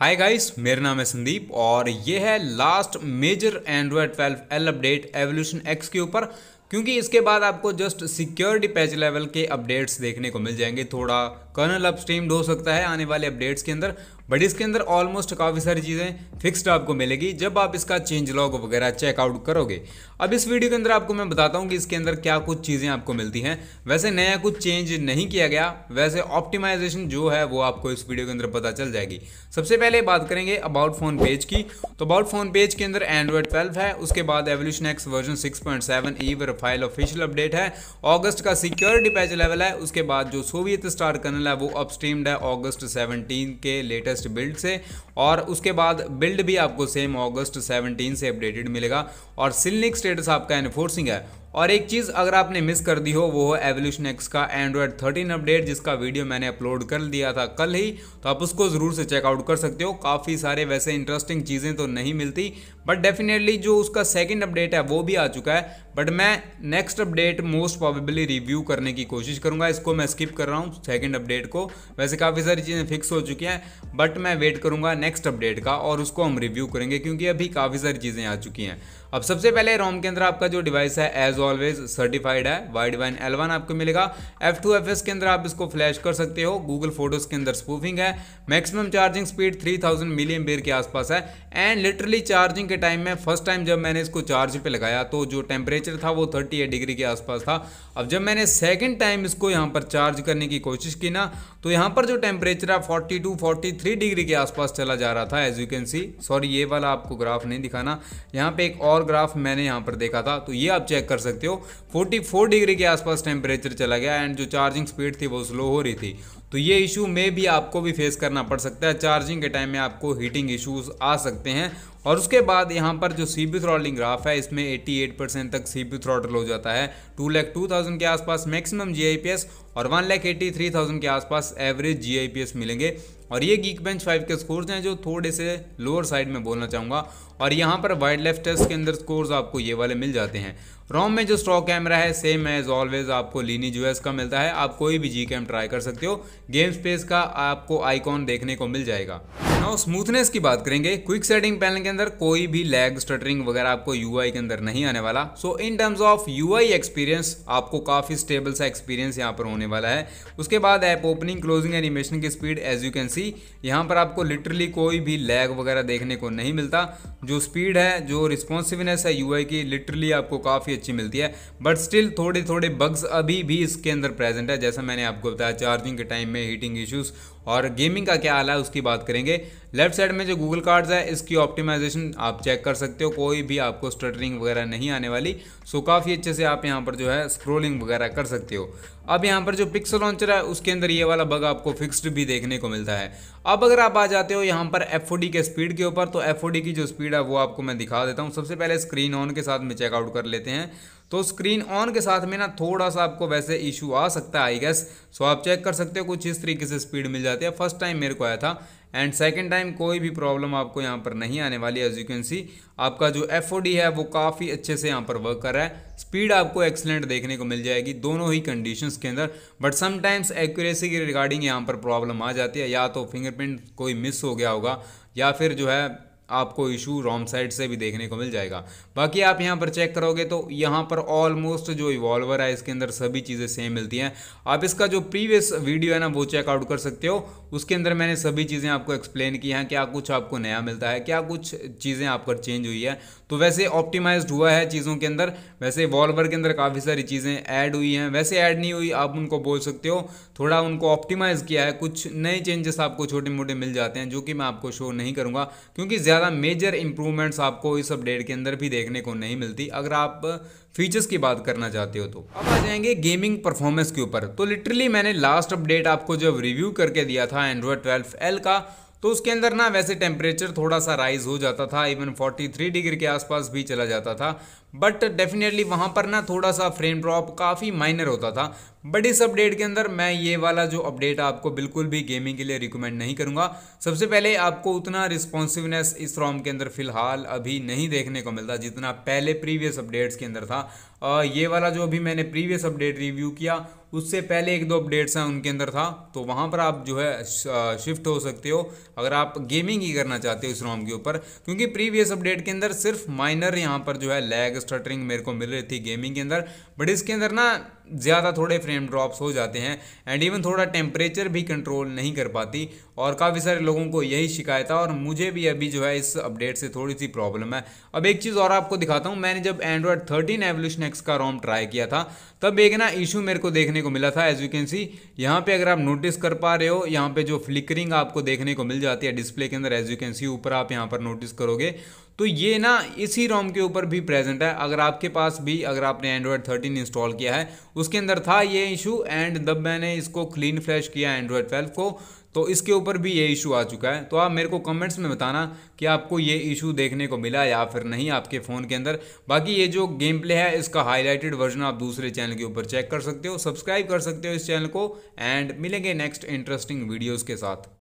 hi guys मेरा नाम है संदीप और ये है last major Android 12 L update Evolution X के ऊपर क्योंकि इसके बाद आपको जस्ट सिक्योरिटी पैच लेवल के अपडेट्स देखने को मिल जाएंगे थोड़ा कर्नल अपस्ट्रीम्ड हो सकता है आने वाले अपडेट्स के अंदर बट इसके अंदर ऑलमोस्ट काफ़ी सारी चीज़ें फिक्स्ड आपको मिलेगी जब आप इसका चेंज लॉग वगैरह चेकआउट करोगे अब इस वीडियो के अंदर आपको मैं बताता हूँ कि इसके अंदर क्या कुछ चीज़ें आपको मिलती हैं वैसे नया कुछ चेंज नहीं किया गया वैसे ऑप्टिमाइजेशन जो है वो आपको इस वीडियो के अंदर पता चल जाएगी सबसे पहले बात करेंगे अबाउट फोन पेज की तो अबाउट फोन पेज के अंदर एंड्रॉयड ट्वेल्व है उसके बाद Evolution X version six point seven E file official update है ऑगस्ट का सिक्योरिटी पैच लेवल है उसके बाद जो सोवियत स्टार कर्नल है वो अपस्ट्रीम्ड है ऑगस्ट सेवनटीन के लेटेस्ट लेटेस्ट बिल्ड से और उसके बाद बिल्ड भी आपको सेम ऑगस्ट 17 से अपडेटेड मिलेगा और सिलनिक स्टेटस आपका एनफोर्सिंग है और एक चीज़ अगर आपने मिस कर दी हो वो है एवोल्यूशन एक्स का एंड्रॉयड थर्टीन अपडेट जिसका वीडियो मैंने अपलोड कर दिया था कल ही तो आप उसको ज़रूर से चेकआउट कर सकते हो काफ़ी सारे वैसे इंटरेस्टिंग चीज़ें तो नहीं मिलती बट डेफिनेटली जो उसका सेकेंड अपडेट है वो भी आ चुका है बट मैं next update most probably review करने की कोशिश करूंगा इसको मैं स्किप कर रहा हूँ सेकेंड अपडेट को वैसे काफ़ी सारी चीज़ें फिक्स हो चुकी हैं बट मैं वेट करूंगा नेक्स्ट अपडेट का और उसको हम रिव्यू करेंगे क्योंकि अभी काफ़ी सारी चीज़ें आ चुकी हैं अब सबसे पहले रोम के अंदर आपका जो डिवाइस है एज ऑलवेज सर्टिफाइड है वाइड वाइन एल आपको मिलेगा एफ टू एफ के अंदर आप इसको फ्लैश कर सकते हो गूगल फोटोज के अंदर स्पूफिंग है मैक्सिमम चार्जिंग स्पीड 3000 मिलियन बेर के आसपास है एंड लिटरली चार्जिंग के टाइम में फर्स्ट टाइम जब मैंने इसको चार्ज पे लगाया तो जो टेम्परेचर था वो 38 डिग्री के आसपास था अब जब मैंने सेकेंड टाइम इसको यहाँ पर चार्ज करने की कोशिश की ना तो यहाँ पर जो टेम्परेचर है फोर्टी 43 डिग्री के आसपास चला जा रहा था as you can see sorry ये वाला आपको ग्राफ नहीं दिखाना यहाँ पे एक और ग्राफ मैंने यहाँ पर देखा था तो ये आप चेक कर सकते सकते हो 44 डिग्री के आसपास टेम्परेचर चला गया एंड जो चार्जिंग स्पीड थी वो स्लो हो रही थी तो ये इशू में भी आपको भी फेस करना पड़ सकता है चार्जिंग के टाइम में आपको हीटिंग इश्यूज आ सकते हैं और उसके बाद यहाँ पर जो सी बी थ्रॉटलिंग ग्राफ है इसमें 88 परसेंट तक सी बी थ्रॉटल हो जाता है टू लैख टू थाउजेंड के आसपास maximum G I P S और one lakh eighty three thousand के आसपास average G I P S मिलेंगे और ये गीक बेंच फाइव के स्कोर्स हैं जो थोड़े से लोअर साइड में बोलना चाहूँगा और यहाँ पर वाइल्ड लाइफ टेस्ट के अंदर स्कोर्स आपको ये वाले मिल जाते हैं रोम में जो स्टॉक कैमरा है सेम एज ऑलवेज आपको लीनी जूएस का मिलता है आप कोई भी जी कैम ट्राई कर सकते हो गेम स्पेस का आपको आइकॉन देखने को मिल जाएगा नाउ स्मूथनेस की बात करेंगे क्विक सेटिंग पैनल के अंदर कोई भी लैग स्टटरिंग वगैरह आपको यूआई के अंदर नहीं आने वाला so in terms of UI experience आपको काफी स्टेबल सा एक्सपीरियंस यहाँ पर होने वाला है उसके बाद ऐप ओपनिंग क्लोजिंग एनिमेशन की speed as you can see यहाँ पर आपको लिटरली कोई भी लैग वगैरह देखने को नहीं मिलता जो स्पीड है जो रिस्पॉन्सिवनेस है यू की लिटरली आपको काफ़ी अच्छी मिलती है बट स्टिल थोड़े थोड़े बग्स अभी भी इसके अंदर प्रेजेंट है जैसा मैंने आपको बताया चार्जिंग के टाइम में हीटिंग इश्यूज़ और गेमिंग का क्या हाल है उसकी बात करेंगे लेफ्ट साइड में जो गूगल कार्ड्स है इसकी ऑप्टिमाइजेशन आप चेक कर सकते हो कोई भी आपको स्टटरिंग वगैरह नहीं आने वाली सो काफ़ी अच्छे से आप यहाँ पर जो है स्क्रोलिंग वगैरह कर सकते हो अब यहाँ पर जो पिक्सल लॉन्चर है उसके अंदर ये वाला बग आपको फिक्स्ड भी देखने को मिलता है अब अगर आप आ जाते हो यहाँ पर एफ के स्पीड के ऊपर तो एफ की जो स्पीड है वो आपको मैं दिखा देता हूँ सबसे पहले स्क्रीन ऑन के साथ में चेकआउट कर लेते हैं तो स्क्रीन ऑन के साथ में ना थोड़ा सा आपको वैसे इशू आ सकता है आई गेस सो आप चेक कर सकते हो कुछ इस तरीके से स्पीड मिल जाती है फर्स्ट टाइम मेरे को आया था एंड सेकेंड टाइम कोई भी प्रॉब्लम आपको यहाँ पर नहीं आने वाली एज यू कैन सी आपका जो एफ है वो काफ़ी अच्छे से यहाँ पर वर्क कर रहा है स्पीड आपको एक्सलेंट देखने को मिल जाएगी दोनों ही कंडीशन के अंदर बट समटाइम्स एक्यूरेसी के रिगार्डिंग यहाँ पर प्रॉब्लम आ जाती है या तो फिंगरप्रिंट कोई मिस हो गया होगा या फिर जो है आपको इशू रॉम साइड से भी देखने को मिल जाएगा बाकी आप यहाँ पर चेक करोगे तो यहाँ पर ऑलमोस्ट जो इवॉल्वर है इसके अंदर सभी चीज़ें सेम मिलती हैं आप इसका जो प्रीवियस वीडियो है ना वो चेकआउट कर सकते हो उसके अंदर मैंने सभी चीज़ें आपको एक्सप्लेन की हैं क्या कुछ आपको नया मिलता है क्या कुछ चीज़ें आप पर चेंज हुई है तो वैसे ऑप्टिमाइज हुआ है चीज़ों के अंदर वैसे इवॉल्वर के अंदर काफ़ी सारी चीज़ें ऐड हुई हैं वैसे ऐड नहीं हुई आप उनको बोल सकते हो थोड़ा उनको ऑप्टिमाइज़ किया है कुछ नए चेंजेस आपको छोटे मोटे मिल जाते हैं जो कि मैं आपको शो नहीं करूँगा क्योंकि ज़्यादा मेजर इंप्रूवमेंट्स आपको इस अपडेट के अंदर भी देखने को नहीं मिलती अगर आप फीचर्स की बात करना चाहते हो तो अब आ जाएंगे गेमिंग परफॉर्मेंस के ऊपर तो लिटरली मैंने लास्ट अपडेट आपको जब रिव्यू करके दिया था एंड्रॉयड ट्वेल्व एल का तो उसके अंदर ना वैसे टेम्परेचर थोड़ा सा राइज हो जाता था इवन 43 डिग्री के आसपास भी चला जाता था बट डेफिनेटली वहाँ पर ना थोड़ा सा फ्रेम ड्रॉप काफ़ी माइनर होता था बट इस अपडेट के अंदर मैं ये वाला जो अपडेट आपको बिल्कुल भी गेमिंग के लिए रिकमेंड नहीं करूँगा सबसे पहले आपको उतना रिस्पॉन्सिवनेस इस रॉम के अंदर फिलहाल अभी नहीं देखने को मिलता जितना पहले प्रीवियस अपडेट्स के अंदर था आ, ये वाला जो अभी मैंने प्रीवियस अपडेट रिव्यू किया उससे पहले एक दो अपडेट्स हैं उनके अंदर था तो वहाँ पर आप जो है शिफ्ट हो सकते हो अगर आप गेमिंग ही करना चाहते हो इस रॉम के ऊपर क्योंकि प्रीवियस अपडेट के अंदर सिर्फ माइनर यहाँ पर जो है लैग स्टटरिंग मेरे को मिल रही थी गेमिंग के अंदर बट इसके अंदर ना ज़्यादा थोड़े फ्रेम ड्रॉप्स हो जाते हैं एंड इवन थोड़ा टेम्परेचर भी कंट्रोल नहीं कर पाती और काफ़ी सारे लोगों को यही शिकायत है और मुझे भी अभी जो है इस अपडेट से थोड़ी सी प्रॉब्लम है अब एक चीज़ और आपको दिखाता हूँ मैंने जब एंड्रॉयड थर्टीन एवोल्यूशन एक्स का रोम ट्राई किया था तब एक ना इशू मेरे को देखने को मिला था एज यू कैन सी यहाँ पर अगर आप नोटिस कर पा रहे हो यहाँ पर जो फ्लिकरिंग आपको देखने को मिल जाती है डिस्प्ले के अंदर एज यू कैन सी ऊपर आप यहाँ पर नोटिस करोगे तो ये ना इसी रोम के ऊपर भी प्रेजेंट है अगर आपके पास भी अगर आपने एंड्रॉयड थर्टीन इंस्टॉल किया है उसके अंदर था ये इशू एंड जब मैंने इसको क्लीन फ्लैश किया एंड्रॉयड ट्वेल्व को तो इसके ऊपर भी ये इशू आ चुका है तो आप मेरे को कमेंट्स में बताना कि आपको ये इशू देखने को मिला या फिर नहीं आपके फ़ोन के अंदर बाकी ये जो गेम प्ले है इसका हाईलाइटेड वर्जन आप दूसरे चैनल के ऊपर चेक कर सकते हो सब्सक्राइब कर सकते हो इस चैनल को एंड मिलेंगे नेक्स्ट इंटरेस्टिंग वीडियोज़ के साथ